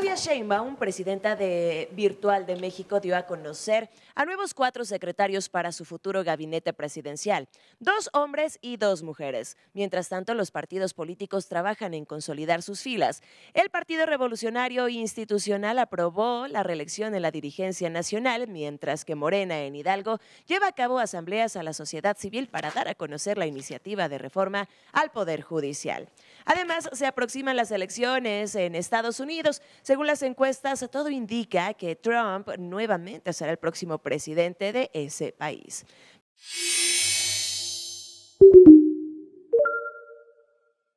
Claudia Sheinbaum, presidenta de Virtual de México, dio a conocer a nuevos cuatro secretarios para su futuro gabinete presidencial, dos hombres y dos mujeres. Mientras tanto, los partidos políticos trabajan en consolidar sus filas. El Partido Revolucionario Institucional aprobó la reelección en la dirigencia nacional, mientras que Morena en Hidalgo lleva a cabo asambleas a la sociedad civil para dar a conocer la iniciativa de reforma al Poder Judicial. Además, se aproximan las elecciones en Estados Unidos. Según las encuestas, todo indica que Trump nuevamente será el próximo presidente de ese país.